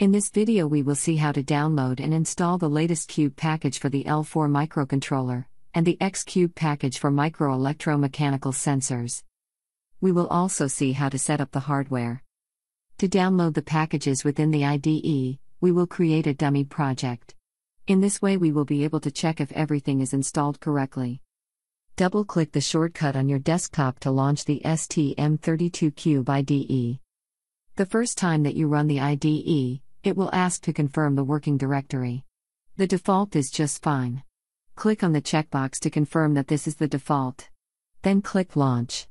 In this video we will see how to download and install the latest Cube package for the L4 microcontroller, and the X-Cube package for microelectromechanical sensors. We will also see how to set up the hardware. To download the packages within the IDE, we will create a dummy project. In this way we will be able to check if everything is installed correctly double click the shortcut on your desktop to launch the STM32Cube IDE. The first time that you run the IDE, it will ask to confirm the working directory. The default is just fine. Click on the checkbox to confirm that this is the default. Then click Launch.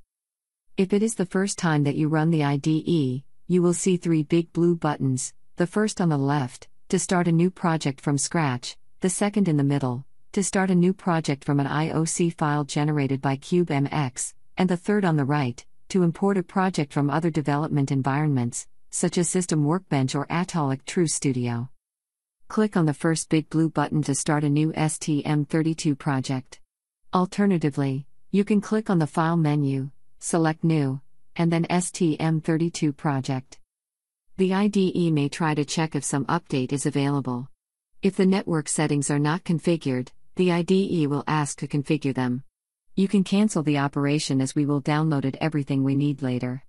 If it is the first time that you run the IDE, you will see three big blue buttons the first on the left, to start a new project from scratch, the second in the middle, to start a new project from an IOC file generated by CubeMX, and the third on the right, to import a project from other development environments, such as System Workbench or Atolic True Studio. Click on the first big blue button to start a new STM32 project. Alternatively, you can click on the File menu, select New, and then STM32 project. The IDE may try to check if some update is available. If the network settings are not configured, the IDE will ask to configure them. You can cancel the operation as we will it everything we need later.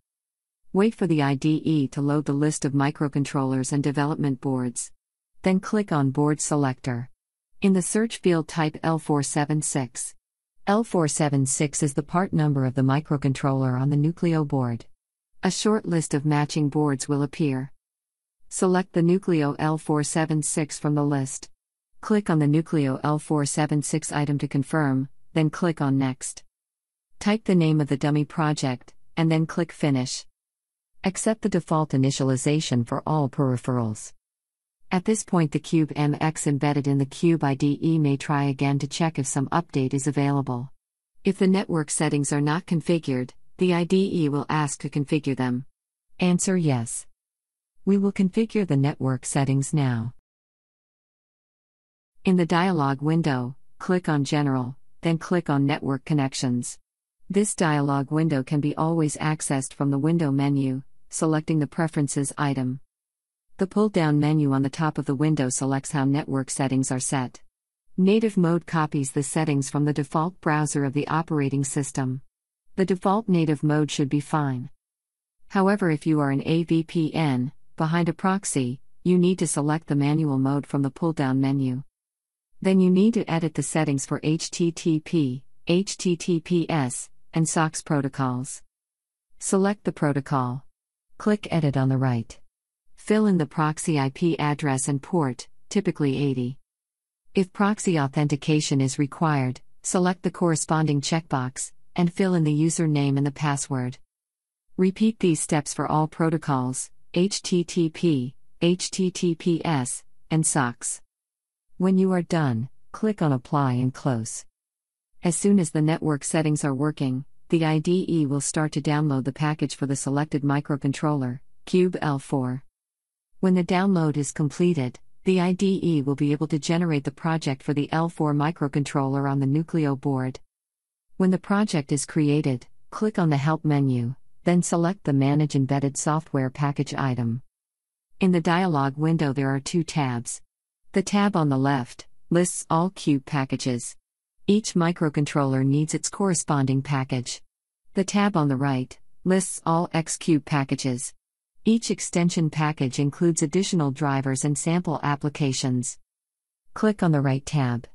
Wait for the IDE to load the list of microcontrollers and development boards. Then click on Board Selector. In the search field type L476. L476 is the part number of the microcontroller on the Nucleo board. A short list of matching boards will appear. Select the Nucleo L476 from the list. Click on the Nucleo L476 item to confirm, then click on Next. Type the name of the dummy project, and then click Finish. Accept the default initialization for all peripherals. At this point, the Cube MX embedded in the Cube IDE may try again to check if some update is available. If the network settings are not configured, the IDE will ask to configure them. Answer yes. We will configure the network settings now. In the dialog window, click on General, then click on Network Connections. This dialog window can be always accessed from the window menu, selecting the Preferences item. The pull down menu on the top of the window selects how network settings are set. Native mode copies the settings from the default browser of the operating system. The default native mode should be fine. However, if you are an AVPN, behind a proxy, you need to select the manual mode from the pull down menu then you need to edit the settings for HTTP, HTTPS, and SOX protocols. Select the protocol. Click Edit on the right. Fill in the proxy IP address and port, typically 80. If proxy authentication is required, select the corresponding checkbox, and fill in the username and the password. Repeat these steps for all protocols HTTP, HTTPS, and SOCKS. When you are done, click on Apply and Close. As soon as the network settings are working, the IDE will start to download the package for the selected microcontroller, Cube L4. When the download is completed, the IDE will be able to generate the project for the L4 microcontroller on the Nucleo board. When the project is created, click on the Help menu, then select the Manage Embedded Software Package item. In the dialog window, there are two tabs the tab on the left lists all Q packages. Each microcontroller needs its corresponding package. The tab on the right lists all XCube packages. Each extension package includes additional drivers and sample applications. Click on the right tab.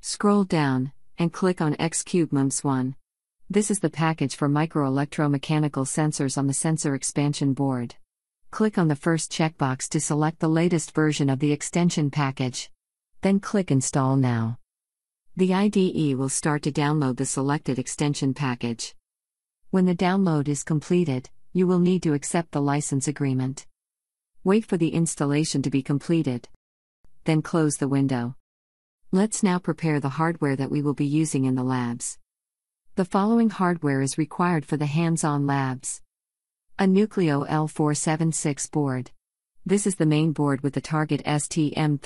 Scroll down and click on XCube MUMS 1. This is the package for microelectromechanical sensors on the sensor expansion board. Click on the first checkbox to select the latest version of the extension package. Then click Install Now. The IDE will start to download the selected extension package. When the download is completed, you will need to accept the license agreement. Wait for the installation to be completed. Then close the window. Let's now prepare the hardware that we will be using in the labs. The following hardware is required for the hands on labs a Nucleo L476 board. This is the main board with the target STM32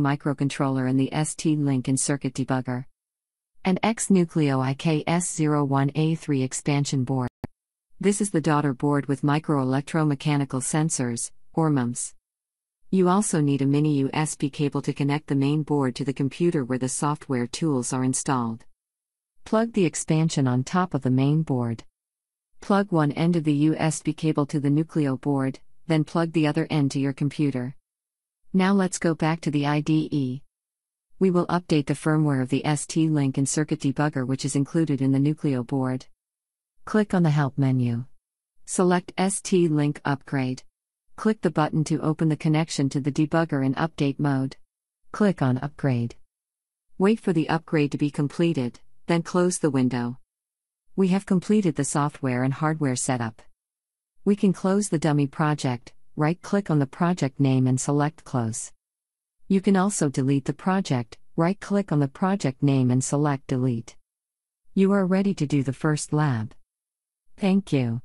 microcontroller and the ST-Link and circuit debugger. An X nucleo iks IKS01A3 expansion board. This is the daughter board with microelectromechanical sensors, or MUMS. You also need a mini USB cable to connect the main board to the computer where the software tools are installed. Plug the expansion on top of the main board. Plug one end of the USB cable to the Nucleo board, then plug the other end to your computer. Now let's go back to the IDE. We will update the firmware of the ST-Link and Circuit Debugger which is included in the Nucleo board. Click on the Help menu. Select ST-Link Upgrade. Click the button to open the connection to the debugger in update mode. Click on Upgrade. Wait for the upgrade to be completed, then close the window we have completed the software and hardware setup. We can close the dummy project, right click on the project name and select Close. You can also delete the project, right click on the project name and select Delete. You are ready to do the first lab. Thank you.